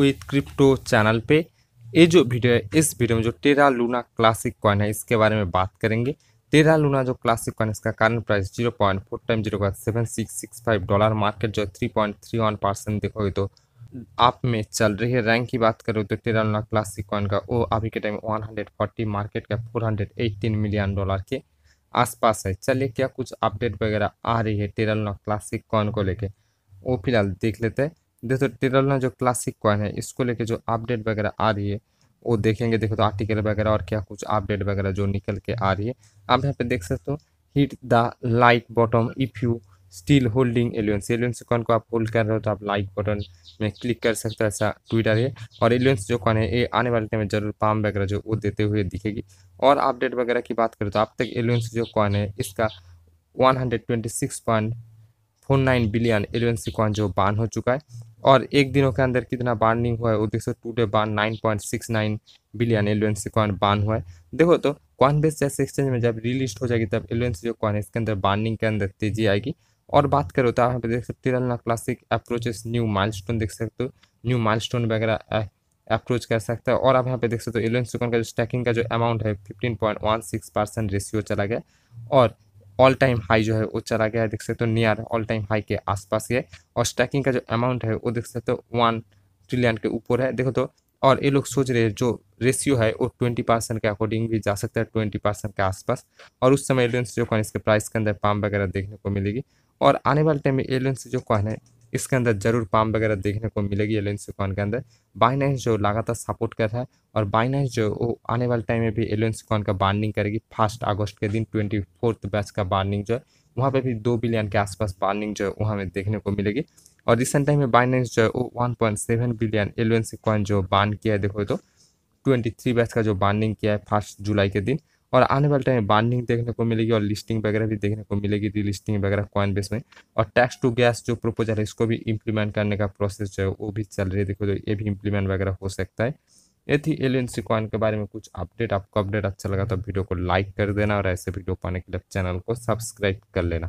with crypto channel पे ये जो वीडियो है इस वीडियो में जो टेरा लूना क्लासिक कॉइन है इसके बारे में बात करेंगे टेरा लूना जो क्लासिक कॉइन है इसका current price zero point four time zero का seven six six five dollar market जो three point three one percent देखोगे तो आप में चल रही है रैंक की बात करो तो टेरा लूना क्लासिक कॉइन का वो अभी के time one hundred forty market का four hundred eighteen million dollar के आसपास है चलिए क्या कुछ अपडेट वगैरह आ रही है टेरा लूना क्लासिक कॉइन को लेकर वो फिलहाल देख लेते हैं देखो टेरलना जो क्लासिक कॉइन है इसको लेके जो अपडेट वगैरह आ रही है वो देखेंगे देखो तो आर्टिकल वगैरह और क्या कुछ अपडेट वगैरह जो निकल के आ रही है आप यहाँ पे देख सकते हो hit the like button if you still holding aliens aliens coin को आप होल्ड कर रहे हो तो आप लाइक बटन में क्लिक कर सकते हो ऐसा ट्विटर है और एलियंस जो कॉन है ये आने वाले टाइम में जरूर पाम वगैरह जो वो देते हुए दिखेगी और अपडेट वगैरह की बात करें तो अब तक एलियंस जो कॉन है इसका one hundred twenty six point four nine billion aliens coin जो बान हो चुका है और एक दिनों के अंदर कितना बार्निंग हुआ है वो देख सकते टूडे बार nine point six nine billion aliens coin burn हुआ है देखो तो कॉइन बेस जैसे एक्सचेंज में जब रिलिस्ट हो जाएगी तब एलुएंस जो कॉइन है इसके अंदर बार्निंग के अंदर तेजी आएगी और बात करो तो यहाँ पे देख सकते हो क्लासिक अप्रोचेस न्यू माइलस्टोन देख सकते हो न्यू माइलस्टोन वगैरह अप्रोच कर सकता है और आप यहाँ पे देख सकते हो एलियन सुकन का जो स्टैकिंग का जो अमाउंट है 15.16 परसेंट रेशियो चला गया और ऑल टाइम हाई जो है वो चला गया है देख सकते हो नियर ऑल टाइम हाई के आसपास ये और स्टैकिंग का जो अमाउंट है वो देख सकते हो वन ट्रिलियन के ऊपर है देखो तो और ये लोग सोच रहे हैं जो रेशियो है वो ट्वेंटी परसेंट के अकॉर्डिंग भी जा सकता है ट्वेंटी परसेंट के आसपास और उस समय एलियंस जो कॉइन इसके प्राइस के अंदर पाम वगैरह देखने को मिलेगी और आने वाले टाइम में एलियंस जो कॉइन है इसके अंदर जरूर पाम वगैरह देखने को मिलेगी एलियंस कॉन के अंदर बाइनेंस जो लगातार सपोर्ट कर रहा है और बाइनेंस जो वो आने वाले टाइम में भी एलियंस कॉन का बार्निंग करेगी फर्स्ट अगस्त के दिन ट्वेंटी फोर्थ बैच का बार्निंग जो है वहाँ पर भी दो बिलियन के आसपास बार्निंग जो है वहाँ में देखने को मिलेगी और रिसेंट टाइम में बाइनेंस जो है वो one point seven billion aliens coin जो बार्न किया है देखो तो ट्वेंटी थ्री बैच का जो बार्निंग किया है फर्स्ट जुलाई के दिन और आने वाले टाइम में बार्निंग देखने को मिलेगी और लिस्टिंग वगैरह भी देखने को मिलेगी री लिस्टिंग वगैरह कॉइन बेस में और टैक्स टू गैस जो प्रपोजल है इसको भी इम्प्लीमेंट करने का प्रोसेस जो है वो भी चल रही है देखो तो ये भी इम्प्लीमेंट वगैरह हो सकता है ये थी सी कॉइन के बारे में कुछ अपडेट आपको अपडेट अच्छा लगा तो वीडियो को लाइक कर देना और ऐसे वीडियो पाने के लिए चैनल को सब्सक्राइब कर लेना